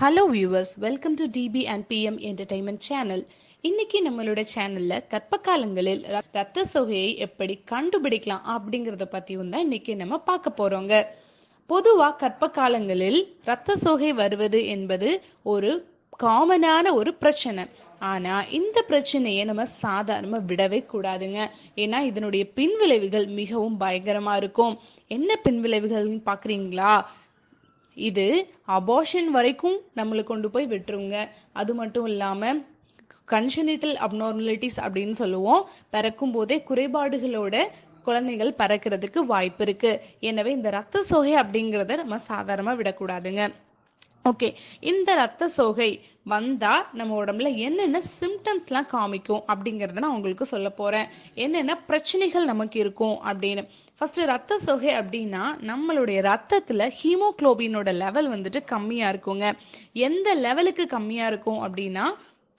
hello viewers welcome to DP and PM entertainment channel இன்னைக்கு நம்மளோட சேனல்ல கற்ப காலங்களில் ரத்த சோகையை எப்படி கண்டுபிடிக்கலாம் அப்படிங்கறத பத்தியும் தான் இன்னைக்கு நம்ம பார்க்க போறோங்க பொதுவா கற்ப காலங்களில் ரத்த சோகை வருவது என்பது ஒரு காமனான ஒரு பிரச்சனை ஆனா இந்த பிரச்சனையை நம்ம சாதாரணமா விடவே கூடாதுங்க ஏன்னா இதனுடைய பின்விளைவுகள் மிகவும் பயங்கரமா இருக்கும் என்ன பின்விளைவுகள்னு பாக்குறீங்களா இது அபார்ஷன் வரைக்கும் நம்மளை கொண்டு போய் விட்டுருங்க அது மட்டும் இல்லாமல் கன்ஜனிட்டல் அப்னார்மலிட்டிஸ் அப்படின்னு சொல்லுவோம் பிறக்கும் போதே குறைபாடுகளோட குழந்தைகள் பறக்கிறதுக்கு வாய்ப்பு இருக்கு எனவே இந்த ரத்த சோகை அப்படிங்கிறத நம்ம சாதாரணமாக விடக்கூடாதுங்க ஓகே இந்த ரத்த சோகை வந்தால் நம்ம உடம்புல என்னென்ன சிம்டம்ஸ்லாம் காமிக்கும் அப்படிங்கிறத நான் உங்களுக்கு சொல்ல போகிறேன் என்னென்ன பிரச்சனைகள் நமக்கு இருக்கும் அப்படின்னு ஃபஸ்ட்டு ரத்த சொகை அப்படின்னா நம்மளுடைய ரத்தத்தில் ஹீமோக்ளோபினோட லெவல் வந்துட்டு கம்மியாக இருக்குங்க எந்த லெவலுக்கு கம்மியாக இருக்கும் அப்படின்னா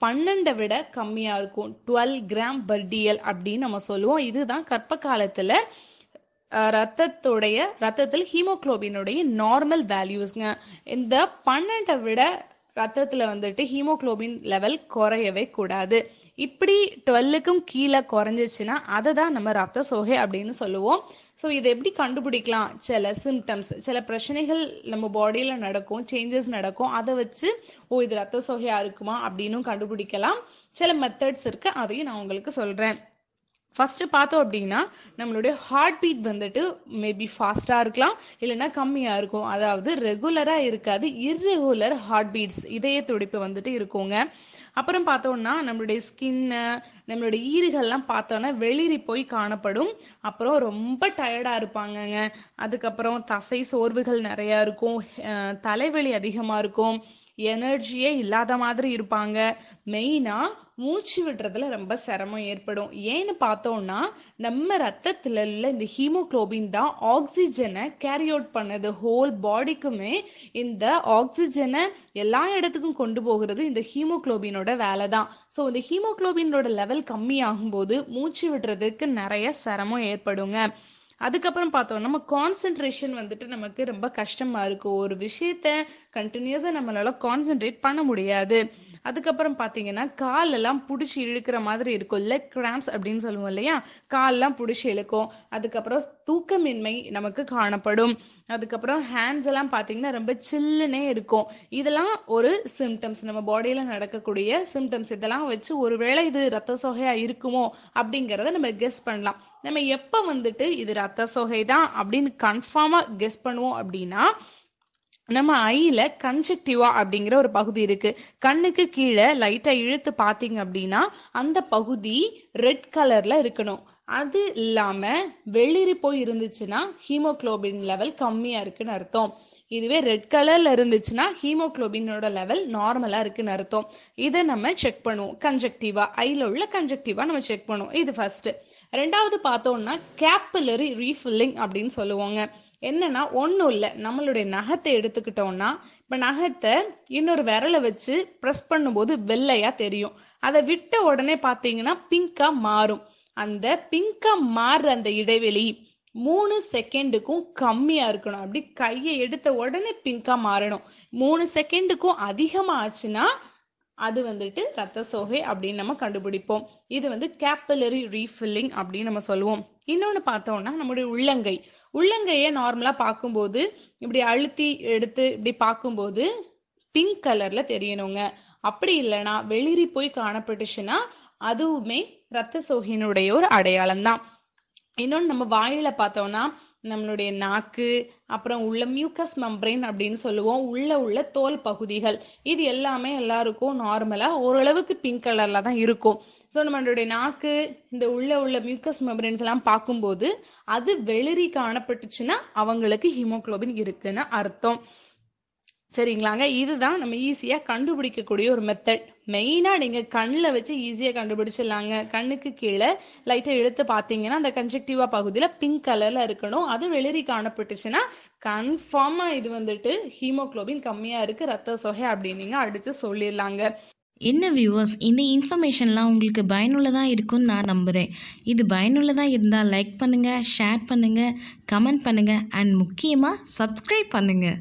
பன்னெண்டை விட கம்மியாக இருக்கும் டுவெல் கிராம் பர்டியல் அப்படின்னு நம்ம சொல்லுவோம் இதுதான் கற்ப காலத்தில் ரத்தத்துடைய ரத்தத்தில் ஹீமோக்ளோபினுடைய நார்மல் வேல்யூஸ்ங்க இந்த பன்னெண்டை விட ரத்தத்தில் வந்துட்டு ஹீமோக்ளோபின் லெவல் குறையவே கூடாது இப்படி டுவெல்லுக்கும் கீழே குறைஞ்சிச்சுன்னா அதை தான் நம்ம ரத்த சோகை அப்படின்னு சொல்லுவோம் ஸோ இதை எப்படி கண்டுபிடிக்கலாம் சில சிம்டம்ஸ் சில பிரச்சனைகள் நம்ம பாடியில் நடக்கும் சேஞ்சஸ் நடக்கும் அதை வச்சு ஓ இது ரத்த சோகையாக இருக்குமா அப்படின்னு கண்டுபிடிக்கலாம் சில மெத்தட்ஸ் இருக்குது அதையும் நான் உங்களுக்கு சொல்கிறேன் ஃபஸ்ட்டு பார்த்தோம் அப்படின்னா நம்மளுடைய ஹார்ட் பீட் வந்துட்டு மேபி ஃபாஸ்ட்டாக இருக்கலாம் இல்லைன்னா கம்மியாக இருக்கும் அதாவது ரெகுலராக இருக்காது இர்ரெகுலர் ஹார்ட் பீட்ஸ் இதய துடிப்பு வந்துட்டு இருக்குங்க அப்புறம் பார்த்தோம்னா நம்மளுடைய ஸ்கின்னு நம்மளுடைய ஈறுகள்லாம் பார்த்தோன்னா வெளிரி போய் காணப்படும் அப்புறம் ரொம்ப டயர்டாக இருப்பாங்கங்க அதுக்கப்புறம் தசை சோர்வுகள் நிறையா இருக்கும் தலைவலி அதிகமாக இருக்கும் எனர்ஜியே இல்லாத மாதிரி இருப்பாங்க மெயினாக மூச்சு விடுறதுல ரொம்ப சிரமம் ஏற்படும் ஏன்னு பார்த்தோம்னா நம்ம ரத்தத்தில் உள்ள இந்த ஹீமோக்ளோபின் தான் ஆக்சிஜனை கேரி அவுட் பண்ணது ஹோல் பாடிக்குமே இந்த ஆக்சிஜனை எல்லா இடத்துக்கும் கொண்டு போகிறது இந்த ஹீமோக்ளோபினோட வேலை தான் ஸோ இந்த ஹீமோக்ளோபினோட லெவல் கம்மியாகும்போது மூச்சு விடுறதுக்கு நிறைய சிரமம் ஏற்படுங்க அதுக்கப்புறம் பார்த்தோம் நம்ம கான்சென்ட்ரேஷன் வந்துட்டு நமக்கு ரொம்ப கஷ்டமா இருக்கும் ஒரு விஷயத்த கண்டினியூஸா நம்மளால கான்சென்ட்ரேட் பண்ண முடியாது அதுக்கப்புறம் பார்த்தீங்கன்னா எல்லாம் பிடிச்சி இழுக்கிற மாதிரி இருக்கும் லெக் கிராம்ஸ் அப்படின்னு சொல்லுவோம் இல்லையா காலெல்லாம் பிடிச்சி இழுக்கும் அதுக்கப்புறம் தூக்கமின்மை நமக்கு காணப்படும் அதுக்கப்புறம் ஹேண்ட்ஸ் எல்லாம் பார்த்தீங்கன்னா ரொம்ப சில்லுனே இருக்கும் இதெல்லாம் ஒரு சிம்டம்ஸ் நம்ம பாடியில் நடக்கக்கூடிய சிம்டம்ஸ் இதெல்லாம் வச்சு ஒருவேளை இது ரத்த சோகையாக இருக்குமோ அப்படிங்கிறத நம்ம கெஸ் பண்ணலாம் நம்ம எப்போ வந்துட்டு இது ரத்த சோகை தான் அப்படின்னு கன்ஃபார்மாக கெஸ் பண்ணுவோம் அப்படின்னா நம்ம ஐயில கன்ஜெக்டிவா அப்படிங்கிற ஒரு பகுதி இருக்கு கண்ணுக்கு கீழே லைட்டா இழுத்து பாத்தீங்க அப்படின்னா அந்த பகுதி ரெட் கலர்ல இருக்கணும் அது இல்லாம வெளிரி போய் இருந்துச்சுன்னா ஹீமோக்ளோபின் லெவல் கம்மியா இருக்குன்னு அர்த்தம் இதுவே ரெட் கலர்ல இருந்துச்சுன்னா ஹீமோக்ளோபினோட லெவல் நார்மலா இருக்குன்னு அர்த்தம் இதை நம்ம செக் பண்ணுவோம் கன்ஜெக்டிவா ஐல உள்ள கன்ஜெக்டிவா நம்ம செக் பண்ணுவோம் இது ஃபர்ஸ்ட் ரெண்டாவது பார்த்தோம்னா கேப்புலரி ரீஃபில்லிங் அப்படின்னு சொல்லுவாங்க என்னன்னா ஒன்றும் இல்லை நம்மளுடைய நகத்தை எடுத்துக்கிட்டோம்னா இப்போ நகத்தை இன்னொரு விரலை வச்சு ப்ரெஸ் பண்ணும்போது வெள்ளையாக தெரியும் அதை விட்ட உடனே பார்த்தீங்கன்னா பிங்காக மாறும் அந்த பிங்காக மாறுற அந்த இடைவெளி மூணு செகண்டுக்கும் கம்மியா இருக்கணும் அப்படி கையை எடுத்த உடனே பிங்கா மாறணும் மூணு செகண்டுக்கும் அதிகமா ஆச்சுன்னா அது வந்துட்டு ரத்த சோகை அப்படின்னு நம்ம கண்டுபிடிப்போம் இது வந்து கேப்பலரி ரீஃபில்லிங் அப்படின்னு நம்ம சொல்லுவோம் இன்னொன்று பார்த்தோம்னா நம்முடைய உள்ளங்கை உள்ளங்கையை நார்மலா பார்க்கும்போது இப்படி அழுத்தி எடுத்து இப்படி பார்க்கும்போது பிங்க் கலர்ல தெரியணுங்க அப்படி இல்லைன்னா வெளிரி போய் காணப்பட்டுச்சுன்னா அதுவுமே ரத்த சோகினுடைய ஒரு அடையாளம் தான் இன்னொன்று நம்ம வாயில பார்த்தோம்னா நம்மளுடைய நாக்கு அப்புறம் உள்ள மியூக்கஸ் மெம்பரைன் அப்படின்னு சொல்லுவோம் உள்ள உள்ள தோல் பகுதிகள் இது எல்லாமே எல்லாருக்கும் நார்மலாக ஓரளவுக்கு பிங்க் கலரில் தான் இருக்கும் ஸோ நம்மளுடைய நாக்கு இந்த உள்ள உள்ள மியூக்கஸ் மெம்பரைன்ஸ் எல்லாம் பார்க்கும்போது அது வெளிரி காணப்பட்டுச்சுன்னா அவங்களுக்கு ஹீமோக்ளோபின் இருக்குன்னு அர்த்தம் சரிங்களாங்க இதுதான் நம்ம ஈஸியாக கண்டுபிடிக்கக்கூடிய ஒரு மெத்தட் மெயினாக நீங்கள் கண்ணில் வச்சு ஈஸியாக கண்டுபிடிச்சிடலாங்க கண்ணுக்கு கீழே லைட்டை எடுத்து பார்த்தீங்கன்னா அந்த கன்ஜெக்டிவா பகுதியில் பிங்க் கலரில் இருக்கணும் அது வெளிரி காணப்பட்டுச்சுன்னா கன்ஃபார்மாக இது வந்துட்டு ஹீமோக்ளோபின் கம்மியாக இருக்குது ரத்த சொகை அப்படின்னீங்க அடித்து சொல்லிடலாங்க என்ன வியூவர்ஸ் இந்த இன்ஃபர்மேஷன்லாம் உங்களுக்கு பயனுள்ளதாக இருக்கும்னு நான் நம்புகிறேன் இது பயனுள்ளதாக இருந்தால் லைக் பண்ணுங்கள் ஷேர் பண்ணுங்கள் கமெண்ட் பண்ணுங்கள் அண்ட் முக்கியமாக சப்ஸ்கிரைப் பண்ணுங்கள்